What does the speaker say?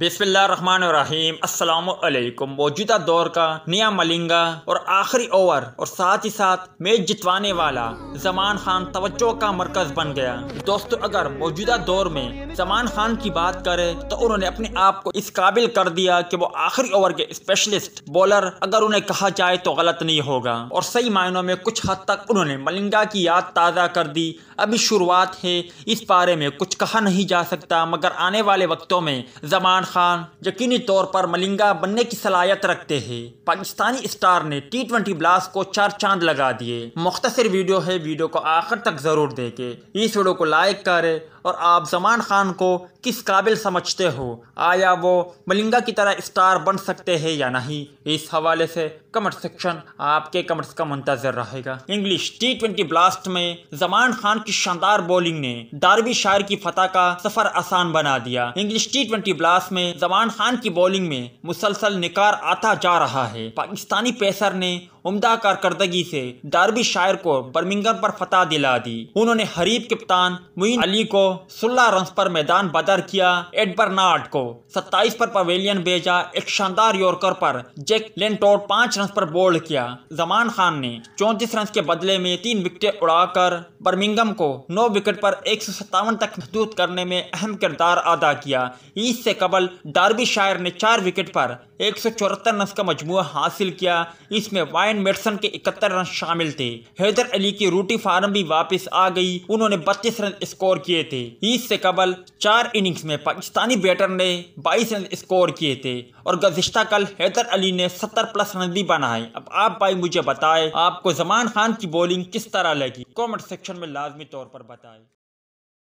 बिस्मिल्लाहमानीम अस्सलाम मौजूदा दौर का नया मलिंगा और आखिरी ओवर और साथ ही साथ मैच जितवाने वाला जमान खान तवज्जो का मरकज बन गया दोस्तों अगर मौजूदा दौर में जमान खान की बात करें तो उन्होंने अपने आप को इस काबिल कर दिया कि वो आखिरी ओवर के स्पेशलिस्ट बॉलर अगर उन्हें कहा जाए तो गलत नहीं होगा और सही मायनों में कुछ हद तक उन्होंने मलिंगा की याद ताज़ा कर दी अभी शुरुआत है इस बारे में कुछ कहा नहीं जा सकता मगर आने वाले वक्तों में जमान खान यकीनी तौर पर मलिंगा बनने की सलाहियत रखते हैं पाकिस्तानी स्टार ने टी ट्वेंटी ब्लास्ट को चार चांद लगा दिए मुख्तर वीडियो है वीडियो को आखिर तक जरूर देखे इस वीडियो को लाइक करे और आप जमान खान को किस काबिल समझते हो आया वो मलिंगा की तरह स्टार बन सकते हैं या नहीं इस हवाले से कमेंट सेक्शन आपके कमेंट्स का मंतजर रहेगा इंग्लिश टी ट्वेंटी ब्लास्ट में जमान खान की शानदार बॉलिंग ने डारवी शायर की फतह का सफर आसान बना दिया इंग्लिश टी ट्वेंटी ब्लास्ट में में जमान खान की बॉलिंग में मुसलसल निकार आता जा रहा है पाकिस्तानी पेसर ने उम्दा कारकर्दगी से डारबी शायर को बर्मिंगम पर फतह दिला दी उन्होंने हरीफ कप्तान मुइन अली को सोलह रन पर मैदान बदर किया एडबर्नार्ड को सत्ताईस पर पवेलियन भेजा एक शानदार यॉर्कर पर जैक लेंटोट पांच रन पर बोल्ड किया जमान खान ने चौतीस रन के बदले में तीन विकेटें उड़ाकर बर्मिंगम को नौ विकेट पर एक तक महदूद करने में अहम किरदार अदा किया इससे कबल डार्बी शायर ने चार विकेट पर एक सौ चौहत्तर रन का मजमू हासिल किया इसमें वाइन ब्रायन मेडसन के इकहत्तर रन शामिल थे हैदर अली की रूटी फार्म भी वापस आ गई उन्होंने बत्तीस रन स्कोर किए थे इससे कबल चार इनिंग्स में पाकिस्तानी बैटर ने बाईस रन स्कोर किए थे और गजश्ता कल हैदर अली ने सत्तर प्लस रन भी बनाए अब आप भाई मुझे बताए आपको जमान खान की बॉलिंग किस तरह लगी कॉमेंट सेक्शन में लाजमी तौर पर बताए